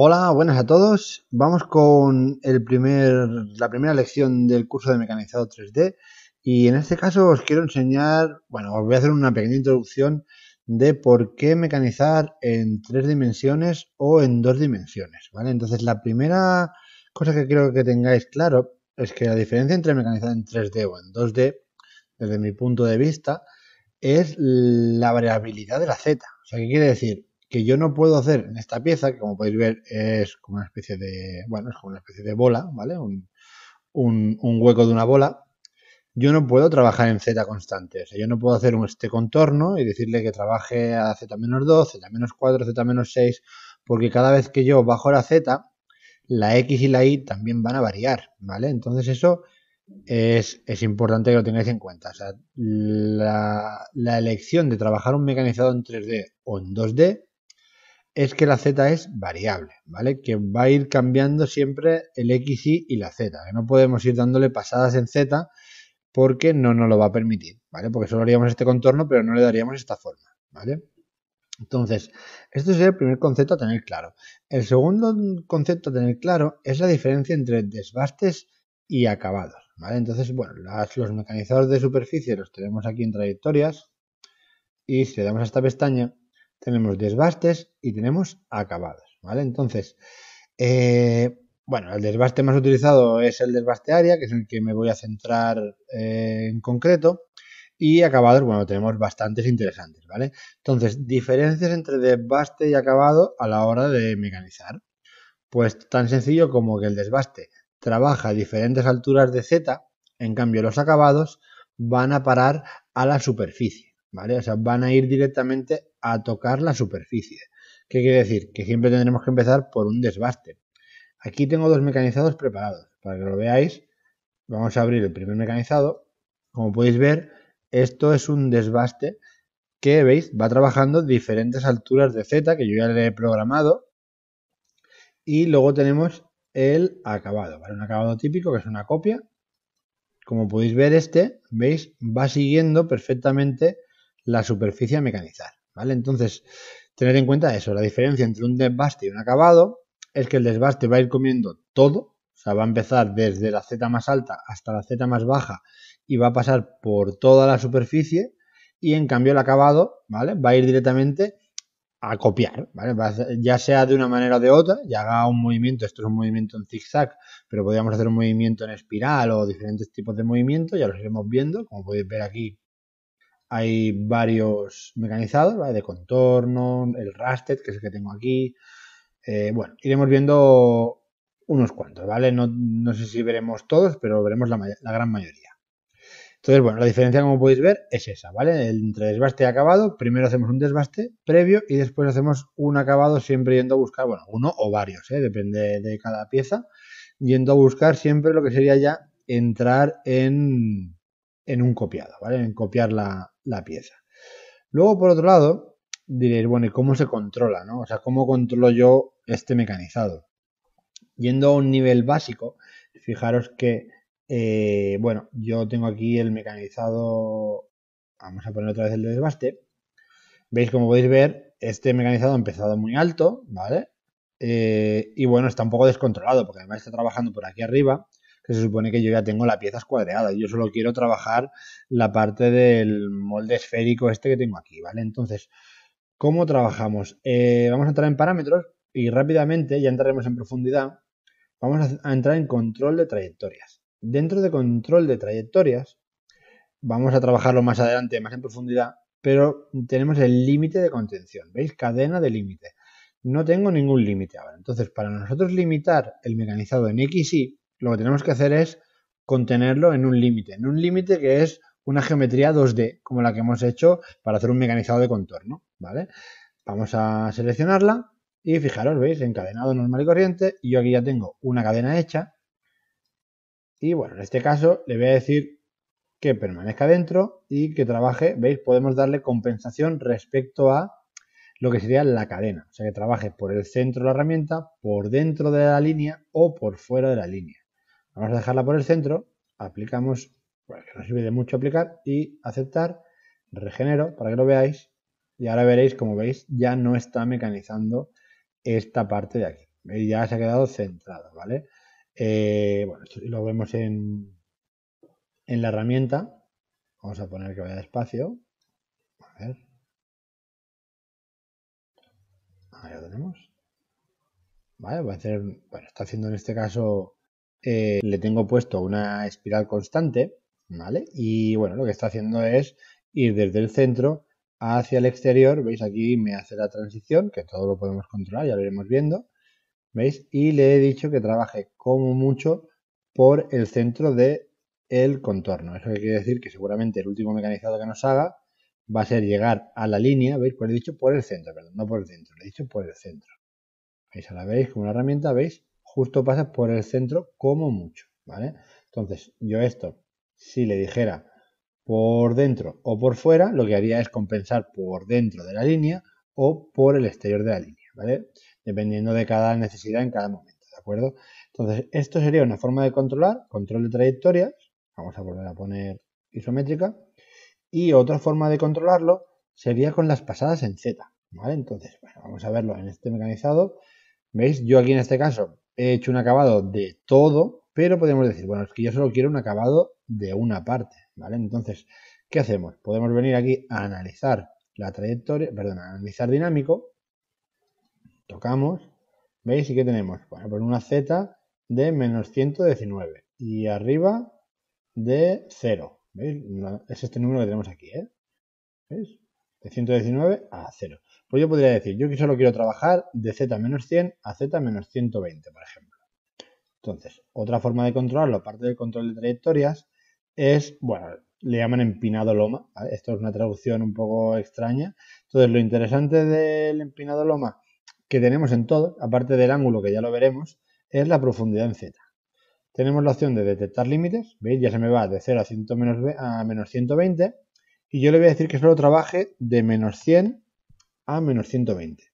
Hola, buenas a todos. Vamos con el primer, la primera lección del curso de mecanizado 3D y en este caso os quiero enseñar, bueno, os voy a hacer una pequeña introducción de por qué mecanizar en tres dimensiones o en dos dimensiones, ¿vale? Entonces la primera cosa que quiero que tengáis claro es que la diferencia entre mecanizar en 3D o en 2D, desde mi punto de vista, es la variabilidad de la Z. O sea, ¿qué quiere decir? que yo no puedo hacer en esta pieza, que como podéis ver es como una especie de, bueno, es como una especie de bola, ¿vale? Un, hueco de una bola. Yo no puedo trabajar en z constante, o sea, yo no puedo hacer este contorno y decirle que trabaje a z-2, z-4, z-6, porque cada vez que yo bajo la z, la x y la y también van a variar, ¿vale? Entonces eso es, importante que lo tengáis en cuenta. O sea, la, la, elección de trabajar un mecanizado en 3D o en 2D es que la z es variable, ¿vale? Que va a ir cambiando siempre el x, y y la z, que no podemos ir dándole pasadas en z porque no nos lo va a permitir, ¿vale? Porque solo haríamos este contorno, pero no le daríamos esta forma, ¿vale? Entonces, este es el primer concepto a tener claro. El segundo concepto a tener claro es la diferencia entre desbastes y acabados, ¿vale? Entonces, bueno, los mecanizadores de superficie los tenemos aquí en trayectorias y si le damos a esta pestaña, tenemos desbastes y tenemos acabados, ¿vale? Entonces, eh, bueno, el desbaste más utilizado es el desbaste área, que es el que me voy a centrar eh, en concreto. Y acabados, bueno, tenemos bastantes interesantes, ¿vale? Entonces, diferencias entre desbaste y acabado a la hora de mecanizar. Pues tan sencillo como que el desbaste trabaja a diferentes alturas de Z, en cambio los acabados van a parar a la superficie. O van a ir directamente a tocar la superficie. ¿Qué quiere decir? Que siempre tendremos que empezar por un desbaste. Aquí tengo dos mecanizados preparados, para que lo veáis. Vamos a abrir el primer mecanizado. Como podéis ver, esto es un desbaste que, veis, va trabajando diferentes alturas de Z, que yo ya le he programado. Y luego tenemos el acabado, Un acabado típico, que es una copia. Como podéis ver, este, veis, va siguiendo perfectamente la superficie a mecanizar. ¿vale? Entonces, tener en cuenta eso, la diferencia entre un desbaste y un acabado es que el desbaste va a ir comiendo todo, o sea, va a empezar desde la Z más alta hasta la Z más baja y va a pasar por toda la superficie y en cambio el acabado, ¿vale? Va a ir directamente a copiar, ¿vale? Ya sea de una manera o de otra, ya haga un movimiento, esto es un movimiento en zigzag, pero podríamos hacer un movimiento en espiral o diferentes tipos de movimiento, ya los iremos viendo, como podéis ver aquí hay varios mecanizados, ¿vale? de contorno, el Rasted, que es el que tengo aquí. Eh, bueno, iremos viendo unos cuantos, ¿vale? No, sé si veremos todos, pero veremos la, gran mayoría. Entonces, bueno, la diferencia, como podéis ver, es esa, ¿vale? Entre desbaste y acabado, primero hacemos un desbaste previo y después hacemos un acabado siempre yendo a buscar, bueno, uno o varios, ¿eh? depende de cada pieza, yendo a buscar siempre lo que sería ya entrar en en un copiado, ¿vale? En copiar la, pieza. Luego, por otro lado, diréis, bueno, ¿y cómo se controla? ¿no? O sea, ¿cómo controlo yo este mecanizado? Yendo a un nivel básico, fijaros que, eh, bueno, yo tengo aquí el mecanizado, vamos a poner otra vez el desbaste. Veis, como podéis ver, este mecanizado ha empezado muy alto, ¿vale? Eh, y bueno, está un poco descontrolado, porque además está trabajando por aquí arriba se supone que yo ya tengo la pieza escuadreada. Yo solo quiero trabajar la parte del molde esférico este que tengo aquí, ¿vale? Entonces, ¿cómo trabajamos? Eh, vamos a entrar en parámetros y rápidamente, ya entraremos en profundidad, vamos a entrar en control de trayectorias. Dentro de control de trayectorias, vamos a trabajarlo más adelante, más en profundidad, pero tenemos el límite de contención, ¿veis? Cadena de límite. No tengo ningún límite ahora. Entonces, para nosotros limitar el mecanizado en X, Y, lo que tenemos que hacer es contenerlo en un límite, en un límite que es una geometría 2D, como la que hemos hecho para hacer un mecanizado de contorno, ¿vale? Vamos a seleccionarla y fijaros, veis, encadenado normal y corriente, y yo aquí ya tengo una cadena hecha, y bueno, en este caso le voy a decir que permanezca dentro y que trabaje, veis, podemos darle compensación respecto a lo que sería la cadena, o sea que trabaje por el centro de la herramienta, por dentro de la línea o por fuera de la línea. Vamos a dejarla por el centro, aplicamos, que no sirve de mucho aplicar, y aceptar, regenero para que lo veáis, y ahora veréis, como veis, ya no está mecanizando esta parte de aquí. Ya se ha quedado centrado, ¿vale? Eh, bueno, esto lo vemos en, en la herramienta. Vamos a poner que vaya despacio. A ver. Ahí lo tenemos. Vale, va a hacer, bueno, está haciendo en este caso eh, le tengo puesto una espiral constante, ¿vale? Y bueno, lo que está haciendo es ir desde el centro hacia el exterior, ¿veis? Aquí me hace la transición, que todo lo podemos controlar, ya lo iremos viendo, ¿veis? Y le he dicho que trabaje como mucho por el centro de el contorno. Eso quiere decir que seguramente el último mecanizado que nos haga va a ser llegar a la línea, ¿veis? Pues he dicho por el centro, perdón, no por el centro, le he dicho por el centro. ¿Veis? la veis como una herramienta, ¿veis? justo pasa por el centro como mucho, ¿vale? Entonces, yo esto, si le dijera por dentro o por fuera, lo que haría es compensar por dentro de la línea o por el exterior de la línea, ¿vale? Dependiendo de cada necesidad en cada momento, ¿de acuerdo? Entonces, esto sería una forma de controlar, control de trayectorias, vamos a volver a poner isométrica, y otra forma de controlarlo sería con las pasadas en Z, ¿vale? Entonces, bueno, vamos a verlo en este mecanizado. ¿Veis? Yo aquí en este caso he hecho un acabado de todo, pero podemos decir, bueno, es que yo solo quiero un acabado de una parte, ¿vale? Entonces, ¿qué hacemos? Podemos venir aquí a analizar la trayectoria, perdón, a analizar dinámico, tocamos, ¿veis? ¿Y qué tenemos? Bueno, pues una Z de menos 119 y arriba de 0, ¿veis? Es este número que tenemos aquí, ¿eh? ¿Veis? De 119 a 0. Pues yo podría decir, yo solo quiero trabajar de Z-100 menos a Z-120, menos por ejemplo. Entonces, otra forma de controlarlo, aparte del control de trayectorias, es, bueno, le llaman empinado loma. Esto es una traducción un poco extraña. Entonces, lo interesante del empinado loma que tenemos en todo, aparte del ángulo que ya lo veremos, es la profundidad en Z. Tenemos la opción de detectar límites, ¿veis? Ya se me va de 0 a, 100 menos, a menos 120 y yo le voy a decir que solo trabaje de menos 100 a menos 120.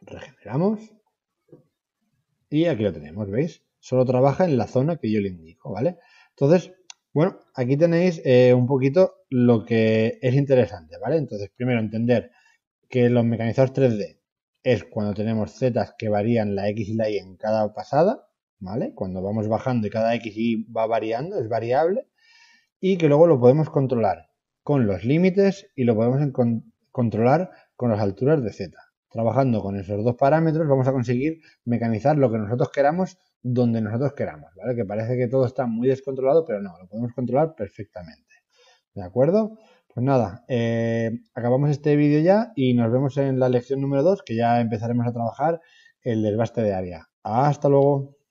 Regeneramos. Y aquí lo tenemos, ¿veis? Solo trabaja en la zona que yo le indico, ¿vale? Entonces, bueno, aquí tenéis eh, un poquito lo que es interesante, ¿vale? Entonces, primero entender que los mecanizados 3D es cuando tenemos zetas que varían la X y la Y en cada pasada, ¿vale? Cuando vamos bajando y cada X y va variando, es variable, y que luego lo podemos controlar con los límites y lo podemos controlar con las alturas de z. Trabajando con esos dos parámetros vamos a conseguir mecanizar lo que nosotros queramos donde nosotros queramos, ¿vale? Que parece que todo está muy descontrolado, pero no, lo podemos controlar perfectamente. ¿De acuerdo? Pues nada, eh, acabamos este vídeo ya y nos vemos en la lección número 2, que ya empezaremos a trabajar el desbaste de área. Hasta luego.